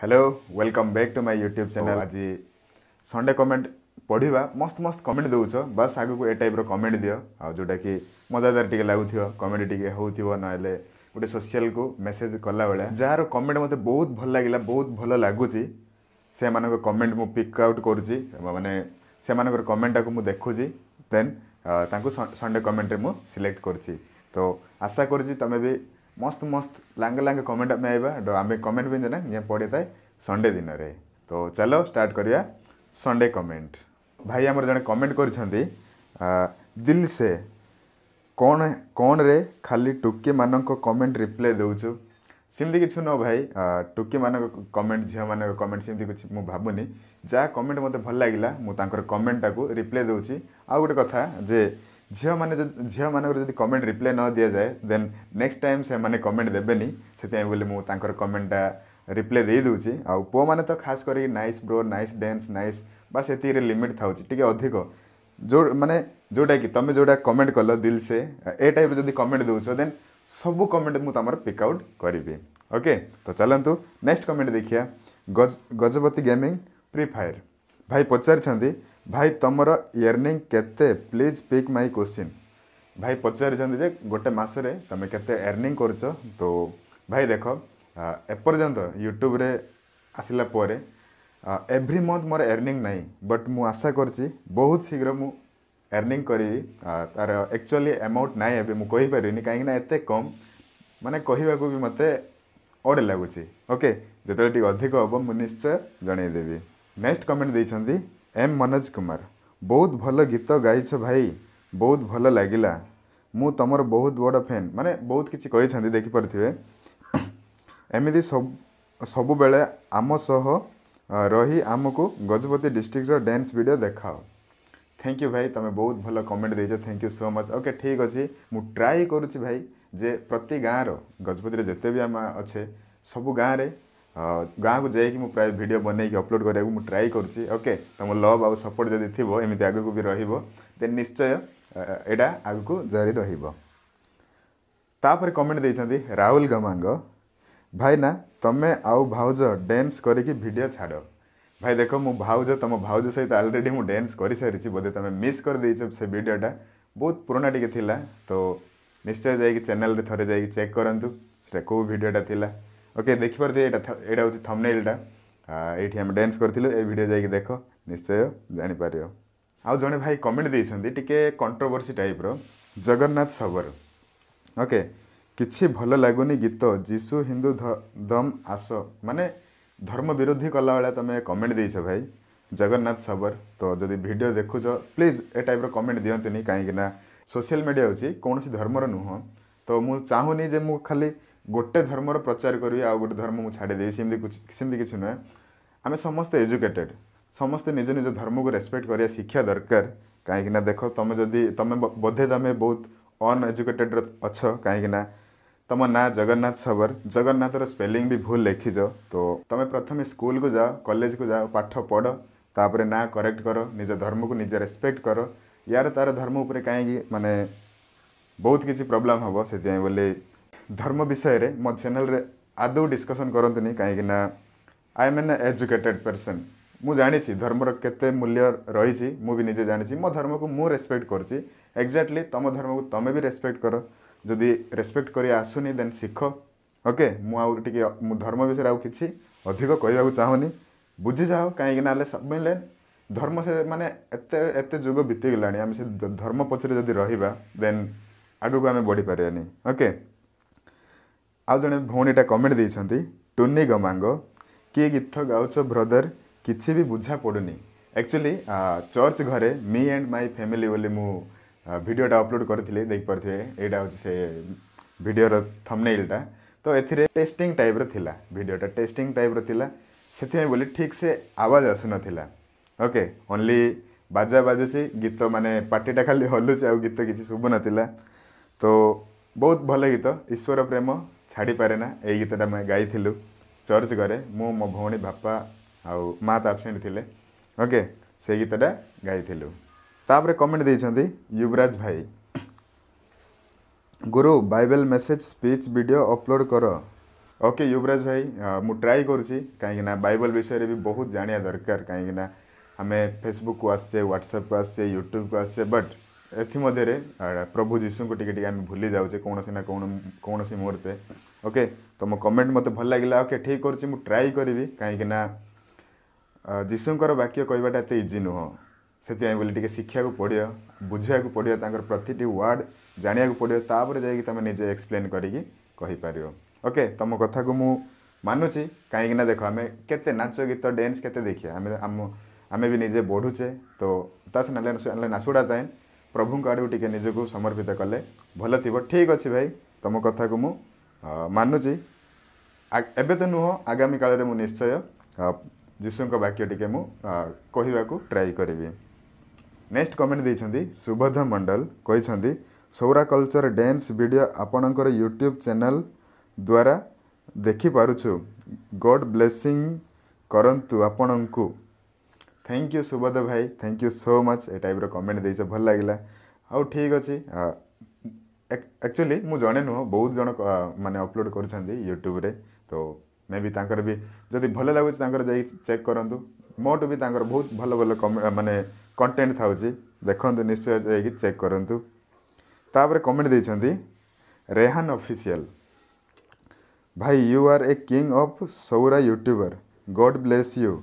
hello welcome back to my YouTube channel ଆଜି Sunday comment ପଢ଼ିବା ମସ୍ତ ମସ୍ତ କମେଣ୍ଟ ଦେଉଛ ବାସ୍ ଆଗକୁ ଏ ଟାଇପ୍ର କମେଣ୍ଟ ଦିଅ ଆଉ ଯେଉଁଟାକି ମଜାଦାର ଟିକେ ଲାଗୁଥିବ କମେଡ଼ି ଟିକେ ହେଉଥିବ ନହେଲେ ଗୋଟେ ସୋସିଆଲକୁ ମେସେଜ୍ କଲାବେଳେ ଯାହାର କମେଣ୍ଟ ମୋତେ ବହୁତ ଭଲ ଲାଗିଲା ବହୁତ ଭଲ ଲାଗୁଛି ସେମାନଙ୍କ କମେଣ୍ଟ ମୁଁ ପିକ୍ ଆଉଟ୍ କରୁଛି ମାନେ ସେମାନଙ୍କର କମେଣ୍ଟଟାକୁ ମୁଁ ଦେଖୁଛି ଦେନ୍ ତାଙ୍କୁ ସଣ୍ଡେ କମେଣ୍ଟରେ ମୁଁ ସିଲେକ୍ଟ କରୁଛି ତ ଆଶା କରୁଛି ତୁମେ ବି मस्त मस्त लाङ लाङ कमेन्ट आइबा कमेन्ट पनि जना पढे थाए सन्डे दिन रे चलो स्टार्ट स्टार सन्डे कमेन्ट भाइ आम जने कमेन्ट दिल से कोन कोन रे खाली टुके मानको कमेन्ट रिप्लाइ देउछु किछु न भाइ टुके मानको कमेन्ट झिमा कमेन्ट सिमी म भुन जाँ कमेन्ट मते भल लागिला म तांकर कमेन्ट टा रिप्लाई देउँ आउँ गए कथा जे झील मैंने झील मानक कमेंट रिप्लाए न दि जाए देन नेक्स्ट टाइम से मैंने कमेंट देवे से बोली मुझे कमेंटा रिप्लाई दे आ पो मैंने तो खास कर nice bro nice dance nice बस ये लिमिट था अधिक जो मानने जोटा कि तुम जोटा कमेंट कल दिल से ए टाइप जब कमेंट दूस दे सब कमेंट मुझे पिकआउट करी ओके तो चलतु नेक्स्ट कमेंट देखिए गज गजपति गेमिंग फ्री फायर भाई पचार ଭାଇ ତୁମର ଇୟର୍ନିଂ କେତେ ପ୍ଲିଜ୍ ପିକ୍ ମାଇ କୋଶ୍ଚିନ୍ ଭାଇ ପଚାରିଛନ୍ତି ଯେ ଗୋଟେ ମାସରେ ତୁମେ କେତେ ଏର୍ନିଂ କରୁଛ ତ ଭାଇ ଦେଖ ଏପର୍ଯ୍ୟନ୍ତ ୟୁଟ୍ୟୁବରେ ଆସିଲା ପରେ ଏଭ୍ରି ମନ୍ଥ ମୋର ଏର୍ନିଂ ନାହିଁ ବଟ୍ ମୁଁ ଆଶା କରିଛି ବହୁତ ଶୀଘ୍ର ମୁଁ ଏର୍ନିଂ କରିବି ତା'ର ଆକ୍ଚୁଆଲି ଆମାଉଣ୍ଟ ନାହିଁ ଏବେ ମୁଁ କହିପାରିବିନି କାହିଁକିନା ଏତେ କମ୍ ମାନେ କହିବାକୁ ବି ମୋତେ ଅଡ଼ ଲାଗୁଛି ଓକେ ଯେତେବେଳେ ଟିକେ ଅଧିକ ହେବ ମୁଁ ନିଶ୍ଚୟ ଜଣାଇଦେବି ନେକ୍ସଟ କମେଣ୍ଟ ଦେଇଛନ୍ତି ଏମ୍ ମନୋଜ କୁମାର ବହୁତ ଭଲ ଗୀତ ଗାଇଛ ଭାଇ ବହୁତ ଭଲ ଲାଗିଲା ମୁଁ ତୁମର ବହୁତ ବଡ଼ ଫ୍ୟାନ୍ ମାନେ ବହୁତ କିଛି କହିଛନ୍ତି ଦେଖିପାରୁଥିବେ ଏମିତି ସବୁ ସବୁବେଳେ ଆମ ସହ ରହି ଆମକୁ ଗଜପତି ଡିଷ୍ଟ୍ରିକ୍ଟର ଡ୍ୟାନ୍ସ ଭିଡ଼ିଓ ଦେଖାଅ ଥ୍ୟାଙ୍କ ୟୁ ଭାଇ ତୁମେ ବହୁତ ଭଲ କମେଣ୍ଟ ଦେଇଛ thank you so much okay ଠିକ୍ ଅଛି ମୁଁ ଟ୍ରାଏ କରୁଛି ଭାଇ ଯେ ପ୍ରତି ଗାଁର ଗଜପତିରେ ଯେତେ ବି ଆମେ ଅଛେ ସବୁ ଗାଁରେ गाँको जाइक म प्राय भिडियो बनैकि अपलोड गरेको ट्राई ओके त लभ आ सपोर्ट जति थियो एमि आगको वि रे निश्चय एटा आगको जारी र तमेन्ट दिन्छ राहुल गमांग भाइ ना आउ भाउज ड्यान्स गरिक भिडियो छाड भाई देख मु भाउज तम भाउज सहित अलरेडी म ड्यान्स गरिसि बोध तिस गरिदिइ सिडियोटा बहुत पुरना टिक तो निश्चय जाइक च्याने थोरै जाइक चेक गरु भिडियोटा ଓକେ ଦେଖିପାରୁଥିବେ ଏଇଟା ଏଇଟା ହେଉଛି ଥମ୍ନେଲ୍ଟା ଏଇଠି ଆମେ ଡ୍ୟାନ୍ସ କରିଥିଲୁ ଏ ଭିଡ଼ିଓ ଯାଇକି ଦେଖ ନିଶ୍ଚୟ ଜାଣିପାରିବ ଆଉ ଜଣେ ଭାଇ କମେଣ୍ଟ ଦେଇଛନ୍ତି ଟିକେ କଣ୍ଟ୍ରୋଭର୍ସି ଟାଇପ୍ର ଜଗନ୍ନାଥ ସବର ଓକେ କିଛି ଭଲ ଲାଗୁନି ଗୀତ ଯୀଶୁ ହିନ୍ଦୁ ଦମ୍ ଆସ ମାନେ ଧର୍ମ ବିରୋଧୀ କଲାବେଳେ ତୁମେ କମେଣ୍ଟ ଦେଇଛ ଭାଇ ଜଗନ୍ନାଥ ସବର ତ ଯଦି ଭିଡ଼ିଓ ଦେଖୁଛ ପ୍ଲିଜ୍ ଏ ଟାଇପ୍ର କମେଣ୍ଟ ଦିଅନ୍ତୁନି କାହିଁକିନା ସୋସିଆଲ ମିଡ଼ିଆ ହେଉଛି କୌଣସି ଧର୍ମର ନୁହଁ ତ ମୁଁ ଚାହୁଁନି ଯେ ମୁଁ ଖାଲି ଗୋଟେ ଧର୍ମର ପ୍ରଚାର କରିବି ଆଉ ଗୋଟେ ଧର୍ମ ମୁଁ ଛାଡ଼ିଦେବି ସେମିତି ସେମିତି କିଛି ନୁହେଁ ଆମେ ସମସ୍ତେ ଏଜୁକେଟେଡ଼୍ ସମସ୍ତେ ନିଜ ନିଜ ଧର୍ମକୁ ରେସ୍ପେକ୍ଟ କରିବା ଶିକ୍ଷା ଦରକାର କାହିଁକିନା ଦେଖ ତମେ ଯଦି ତମେ ବୋଧେ ତମେ ବହୁତ ଅନଏଜୁକେଟେଡ଼୍ର ଅଛ କାହିଁକିନା ତମ ନାଁ ଜଗନ୍ନାଥ ସବର ଜଗନ୍ନାଥର ସ୍ପେଲିଂ ବି ଭୁଲ ଲେଖିଛ ତ ତମେ ପ୍ରଥମେ ସ୍କୁଲକୁ ଯାଅ କଲେଜକୁ ଯାଅ ପାଠ ପଢ଼ ତାପରେ ନାଁ କରେକ୍ଟ କର ନିଜ ଧର୍ମକୁ ନିଜେ ରେସ୍ପେକ୍ଟ କର ୟାର ତାର ଧର୍ମ ଉପରେ କାହିଁକି ମାନେ ବହୁତ କିଛି ପ୍ରୋବ୍ଲେମ୍ ହେବ ସେଥିପାଇଁ ବୋଲି ଧର୍ମ ବିଷୟରେ ମୋ ଚ୍ୟାନେଲ୍ରେ ଆଦୌ ଡିସ୍କସନ୍ କରନ୍ତିନି କାହିଁକିନା I am an educated person ମୁଁ ଜାଣିଛି ଧର୍ମର କେତେ ମୂଲ୍ୟ ରହିଛି ମୁଁ ବି ନିଜେ ଜାଣିଛି ମୋ ଧର୍ମକୁ ମୁଁ ରେସ୍ପେକ୍ଟ କରିଛି ଏକ୍ଜାକ୍ଟଲି ତୁମ ଧର୍ମକୁ ତୁମେ ବି ରେସ୍ପେକ୍ଟ କର ଯଦି ରେସ୍ପେକ୍ଟ କରି ଆସୁନି ଦେନ୍ ଶିଖ ଓକେ ମୁଁ ଆଉ ଟିକେ ମୁଁ ଧର୍ମ ବିଷୟରେ ଆଉ କିଛି ଅଧିକ କହିବାକୁ ଚାହୁଁନି ବୁଝିଯାଅ କାହିଁକି ନା ହେଲେ ସବୁବେଳେ ଧର୍ମ ସେ ମାନେ ଏତେ ଏତେ ଯୁଗ ବିତିଗଲାଣି ଆମେ ସେ ଧର୍ମ ପଛରେ ଯଦି ରହିବା ଦେନ୍ ଆଗକୁ ଆମେ ବଢ଼ିପାରିବାନି ଓକେ ଆଉ ଜଣେ ଭଉଣୀ ଏଇଟା କମେଣ୍ଟ ଦେଇଛନ୍ତି ଟୁନି ଗମାଙ୍ଗ କିଏ ଗୀତ ଗାଉଛ ବ୍ରଦର କିଛି ବି ବୁଝା ପଡ଼ୁନି ଆକ୍ଚୁଆଲି ଚର୍ଚ୍ଚ ଘରେ ମି ଆଣ୍ଡ ମାଇ ଫ୍ୟାମିଲି ବୋଲି ମୁଁ ଭିଡ଼ିଓଟା ଅପଲୋଡ଼ କରିଥିଲି ଦେଖିପାରୁଥିବେ ଏଇଟା ହେଉଛି ସେ ଭିଡ଼ିଓର ଥମ୍ନେଇଲ୍ଟା ତ ଏଥିରେ ଟେଷ୍ଟିଂ ଟାଇପ୍ର ଥିଲା ଭିଡ଼ିଓଟା ଟେଷ୍ଟିଂ ଟାଇପ୍ର ଥିଲା ସେଥିପାଇଁ ବୋଲି ଠିକ୍ ସେ ଆୱାଜ ଆସୁନଥିଲା ଓକେ ଓନ୍ଲି ବାଜା ବାଜୁଛି ଗୀତ ମାନେ ପାଟିଟା ଖାଲି ହଲୁଛି ଆଉ ଗୀତ କିଛି ଶୁଭୁନଥିଲା ତ ବହୁତ ଭଲ ଗୀତ ଈଶ୍ୱର ପ୍ରେମ छाड़ी पारे ना यही गीत गाई चर्च कै मो भी बापा आउ माँ तो आबसेंट थे ओके से गीतटा गाई तापर कमेंट देखते युवराज भाई गुरु Bible message speech video upload कर ओके युवराज भाई मुझे ट्राए कर कहीं बैबल विषय भी बहुत जाना दरकार कहीं आम फेसबुक को आसचे को आसचे को आसचे बट ଏଥିମଧ୍ୟରେ ପ୍ରଭୁ ଯୀଶୁଙ୍କୁ ଟିକେ ଟିକେ ଆମେ ଭୁଲି ଯାଉଛେ କୌଣସି ନା କୌଣସି ମୁହୂର୍ତ୍ତେ ଓକେ ତୁମ କମେଣ୍ଟ ମୋତେ ଭଲ ଲାଗିଲା ଓକେ ଠିକ୍ କରୁଛି ମୁଁ ଟ୍ରାଏ କରିବି କାହିଁକିନା ଯୀଶୁଙ୍କର ବାକ୍ୟ କହିବାଟା ଏତେ ଇଜି ନୁହଁ ସେଥିପାଇଁ ବୋଲି ଟିକେ ଶିଖିବାକୁ ପଡ଼ିବ ବୁଝିବାକୁ ପଡ଼ିବ ତାଙ୍କର ପ୍ରତିଟି ୱାର୍ଡ଼ ଜାଣିବାକୁ ପଡ଼ିବ ତାପରେ ଯାଇକି ତୁମେ ନିଜେ ଏକ୍ସପ୍ଲେନ୍ କରିକି କହିପାରିବ ଓକେ ତୁମ କଥାକୁ ମୁଁ ମାନୁଛି କାହିଁକିନା ଦେଖ ଆମେ କେତେ ନାଚ ଗୀତ ଡ୍ୟାନ୍ସ କେତେ ଦେଖିବା ଆମେ ଆମ ଆମେ ବି ନିଜେ ବଢ଼ୁଛେ ତ ତା ସାଙ୍ଗେ ନାଚୁଡ଼ା ତାଏଁ ପ୍ରଭୁଙ୍କ ଆଡ଼କୁ ଟିକେ ନିଜକୁ ସମର୍ପିତ କଲେ ଭଲ ଥିବ ଠିକ୍ ଅଛି ଭାଇ ତୁମ କଥାକୁ ମୁଁ ମାନୁଛି ଏବେ ତ ନୁହଁ ଆଗାମୀ କାଳରେ ମୁଁ ନିଶ୍ଚୟ ଯୀଶୁଙ୍କ ବାକ୍ୟ ଟିକେ ମୁଁ କହିବାକୁ ଟ୍ରାଏ କରିବି ନେକ୍ସଟ କମେଣ୍ଟ ଦେଇଛନ୍ତି ସୁଭଦ୍ର ମଣ୍ଡଲ କହିଛନ୍ତି ସୌରା କଲଚର ଡ୍ୟାନ୍ସ ଭିଡ଼ିଓ ଆପଣଙ୍କର ୟୁଟ୍ୟୁବ୍ ଚ୍ୟାନେଲ୍ ଦ୍ୱାରା ଦେଖିପାରୁଛୁ ଗଡ଼୍ ବ୍ଲେସିଂ କରନ୍ତୁ ଆପଣଙ୍କୁ থ্যাংক ইউ সুবোଧ ଭାଇ thank you so much a ଟାଇପ୍ର କମେଣ୍ଟ ଦେଇଛ ଭଲ ଲାଗିଲା ଆଉ ଠିକ୍ ଅଛି ଆକ୍ଚୁଆଲି ମୁଁ ଜଣେ ନୁହଁ ବହୁତ ଜଣ ମାନେ ଅପଲୋଡ଼ କରୁଛନ୍ତି ୟୁଟ୍ୟୁବରେ ତ ମେ ବି ତାଙ୍କର ବି ଯଦି ଭଲ ଲାଗୁଛି ତାଙ୍କର ଯାଇ ଚେକ୍ କରନ୍ତୁ ମୋଠୁ ବି ତାଙ୍କର ବହୁତ ଭଲ ଭଲ ମାନେ କଣ୍ଟେଣ୍ଟ ଥାଉଛି ଦେଖନ୍ତୁ ନିଶ୍ଚୟ ଯାଇକି ଚେକ୍ କରନ୍ତୁ ତାପରେ କମେଣ୍ଟ ଦେଇଛନ୍ତି ରେହାନ ଅଫିସିଆଲ ଭାଇ you are a king of Saura YouTuber God bless you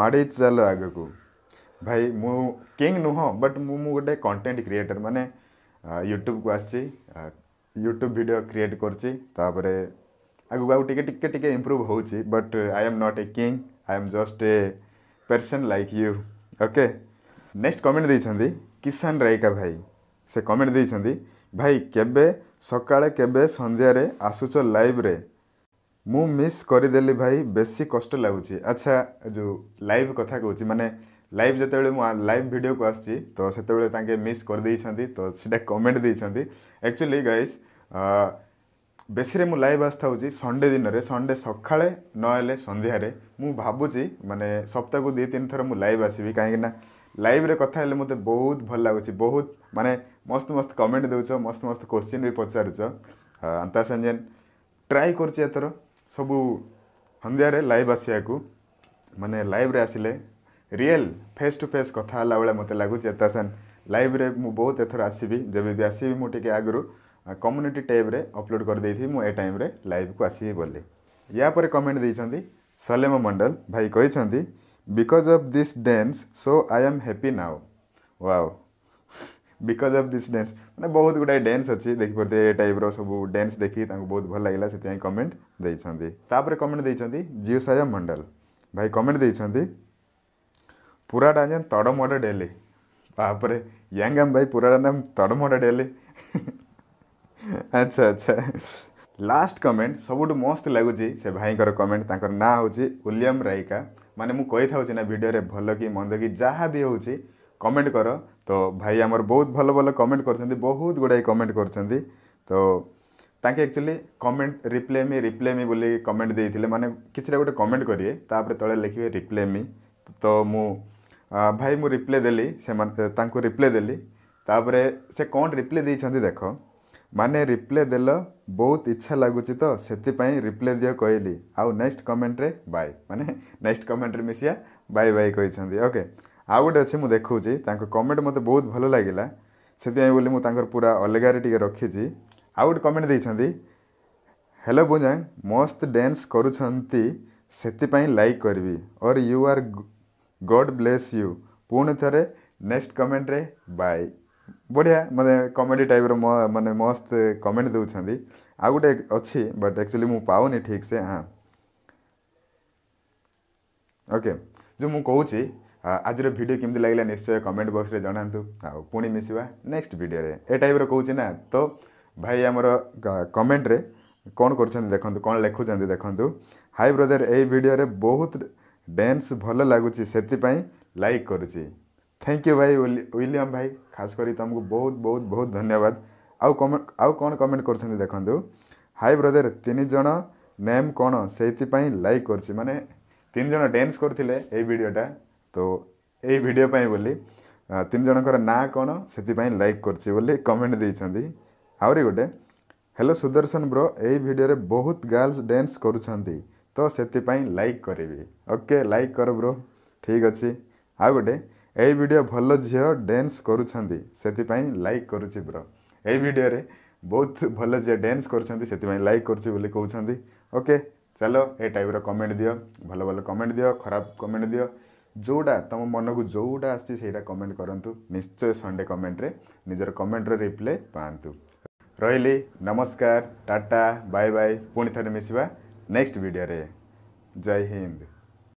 ಮಾಡಿ ଚାଲ ଆଗକୁ ଭାଇ ମୁଁ କିଙ୍ଗ ନୁହଁ ବଟ୍ ମୁଁ ମୁଁ ଗୋଟେ କଣ୍ଟେଣ୍ଟ କ୍ରିଏଟର୍ ମାନେ ୟୁଟ୍ୟୁବକୁ ଆସିଛି ୟୁଟ୍ୟୁବ୍ ଭିଡ଼ିଓ କ୍ରିଏଟ୍ କରୁଛି ତାପରେ ଆଗକୁ ଆଉ ଟିକେ ଟିକେ ଟିକେ ଇମ୍ପ୍ରୁଭ୍ ହେଉଛି but I am not a king I am just a person like you okay next comment ଦେଇଛନ୍ତି କିଷାନ ରାଇକା ଭାଇ ସେ କମେଣ୍ଟ ଦେଇଛନ୍ତି ଭାଇ କେବେ ସକାଳେ କେବେ ସନ୍ଧ୍ୟାରେ ଆସୁଛ ଲାଇଭ୍ରେ मिस गरिदे भाई, बेसी कष्ट लागु अच्छा जो लाइव कथा कि मभ जति म लभ भिडियो आसि त मिस गरिदिइ तिटा कमेन्ट दिइ एक्चुअली गएस बेसी मसथाउँछ संडे दिन सन्डे सकाले नहे सन्धार म भाची म सप्ताहको दुई तिन थोर मैभ आसि कहाँक नले मत बहुत भाग्छ बहुत माने मस्त मस्त कमेंट देउछ मस्त मस्त क्वेश्चन भी पचाछ अन्त सन्जेन ट्राई सबु सन्धारे लभ आस मन रे आसिले रियल फेस टु फेस कथा होला मते रे म बहुत एथर आसि जब टिके आगर कम्युनिटी रे अपलोड गरिदि मु ए टाइम लभको आसि बोले या कमेन्ट दिन्छ सलेम मण्डल भाइ because of this dance so I am happy now wow because of this dance मैंने बहुत गुडा डैन्स अच्छी देखिपे ए टाइप रुप डैन्स देखिए बहुत भल लगे से कमेंट देपर कमेंट देखते जीव साजा मंडल भाई कमेंट देखते पूरा डाज तड़म मड डेली बापरे यांग भाई पूरा डाजाम तड़ डेली अच्छा अच्छा लास्ट कमेंट सब मस्त लगुच से भाई कमेंट तर ना होलीयम रईका मानने कही था भिडियो भल कि मंद कि जहाँ भी हो କମେଣ୍ଟ କର ତ ଭାଇ ଆମର ବହୁତ ଭଲ ଭଲ କମେଣ୍ଟ କରୁଛନ୍ତି ବହୁତ ଗୁଡ଼ାଏ କମେଣ୍ଟ କରୁଛନ୍ତି ତ ତାଙ୍କେ actually comment reply me reply me ବୋଲି କମେଣ୍ଟ ଦେଇଥିଲେ ମାନେ କିଛିଟା ଗୋଟେ କମେଣ୍ଟ କରିବେ ତାପରେ ତଳେ ଲେଖିବେ ରିପ୍ଲେ ମି ତ ମୁଁ ଭାଇ ମୁଁ ରିପ୍ଲେ ଦେଲି ସେମାନେ ତାଙ୍କୁ ରିପ୍ଲେ ଦେଲି ତାପରେ ସେ କ'ଣ ରିପ୍ଲେ ଦେଇଛନ୍ତି ଦେଖ ମାନେ ରିପ୍ଲେ ଦେଲ ବହୁତ ଇଚ୍ଛା ଲାଗୁଛି ତ ସେଥିପାଇଁ ରିପ୍ଲେ ଦିଅ କହିଲି ଆଉ ନେକ୍ସଟ କମେଣ୍ଟରେ ବାଏ ମାନେ ନେକ୍ସଟ କମେଣ୍ଟରେ ମିଶିଆ ବାଏ ବାଏ କହିଛନ୍ତି ଓକେ आ गोटे अच्छे मुझे देखा कमेंट मत बहुत भल लगे से मुझे पूरा अलग रखी आउ गए कमेंट हेलो बुजा मस्त डांस करतीपाई लाइक करी और you are God bless you पुणे थे नेक्स्ट कमेंट्रे बाय बढ़िया मैंने कमेडी टाइप म मैंने मस्त कमेंट दूसरी आ गए अच्छी बट एक्चुअली मुझे पाऊनि ठीक से हाँ ओके जो मुझे ଆଜିର ଭିଡ଼ିଓ କେମିତି ଲାଗିଲା ନିଶ୍ଚୟ କମେଣ୍ଟ ବକ୍ସରେ ଜଣାନ୍ତୁ ଆଉ ପୁଣି ମିଶିବା ନେକ୍ସଟ ଭିଡ଼ିଓରେ ଏ ଟାଇପ୍ର କହୁଛି ନା ତ ଭାଇ ଆମର କମେଣ୍ଟରେ କ'ଣ କରୁଛନ୍ତି ଦେଖନ୍ତୁ କ'ଣ ଲେଖୁଛନ୍ତି ଦେଖନ୍ତୁ ହାଇ ବ୍ରଦର ଏହି ଭିଡ଼ିଓରେ ବହୁତ ଡ୍ୟାନ୍ସ ଭଲ ଲାଗୁଛି ସେଥିପାଇଁ ଲାଇକ୍ କରୁଛି ଥ୍ୟାଙ୍କ ୟୁ ଭାଇ ୱିଲିୟମ ଭାଇ ଖାସ କରି ତୁମକୁ ବହୁତ ବହୁତ ବହୁତ ଧନ୍ୟବାଦ ଆଉ କମେଣ୍ଟ ଆଉ କ'ଣ କମେଣ୍ଟ କରୁଛନ୍ତି ଦେଖନ୍ତୁ ହାଇ ବ୍ରଦର ତିନି ଜଣ ନେମ୍ କ'ଣ ସେଇଥିପାଇଁ ଲାଇକ୍ କରୁଛି ମାନେ ତିନି ଜଣ ଡ୍ୟାନ୍ସ କରିଥିଲେ ଏଇ ଭିଡ଼ିଓଟା ତ ଏଇ ଭିଡ଼ିଓ ପାଇଁ ବୋଲି ତିନି ଜଣଙ୍କର ନାଁ କ'ଣ ସେଥିପାଇଁ ଲାଇକ୍ କରିଛି ବୋଲି କମେଣ୍ଟ ଦେଇଛନ୍ତି ଆହୁରି ଗୋଟେ ହ୍ୟାଲୋ ସୁଦର୍ଶନ ବ୍ରୋ ଏଇ ଭିଡ଼ିଓରେ ବହୁତ ଗାର୍ଲସ ଡ୍ୟାନ୍ସ କରୁଛନ୍ତି ତ ସେଥିପାଇଁ ଲାଇକ୍ କରିବି ଓକେ ଲାଇକ୍ କର ବ୍ରୋ ଠିକ୍ ଅଛି ଆଉ ଗୋଟେ ଏଇ ଭିଡ଼ିଓ ଭଲ ଝିଅ ଡ୍ୟାନ୍ସ କରୁଛନ୍ତି ସେଥିପାଇଁ ଲାଇକ୍ କରୁଛି ବ୍ରୋ ଏଇ ଭିଡ଼ିଓରେ ବହୁତ ଭଲ ଝିଅ ଡ୍ୟାନ୍ସ କରୁଛନ୍ତି ସେଥିପାଇଁ ଲାଇକ୍ କରୁଛି ବୋଲି କହୁଛନ୍ତି ଓକେ ଚାଲ ଏ ଟାଇପ୍ର କମେଣ୍ଟ ଦିଅ ଭଲ ଭଲ କମେଣ୍ଟ ଦିଅ ଖରାପ କମେଣ୍ଟ ଦିଅ जोडा त मनको जोडा आइटा कमेन्ट गराय संडे कमेन्ट निजर कमेन्ट रिप्लाइ पाँचु नमस्कार टाटा बाई बाई पिथ मिस नेक्स्ट भिडियो जय हिन्द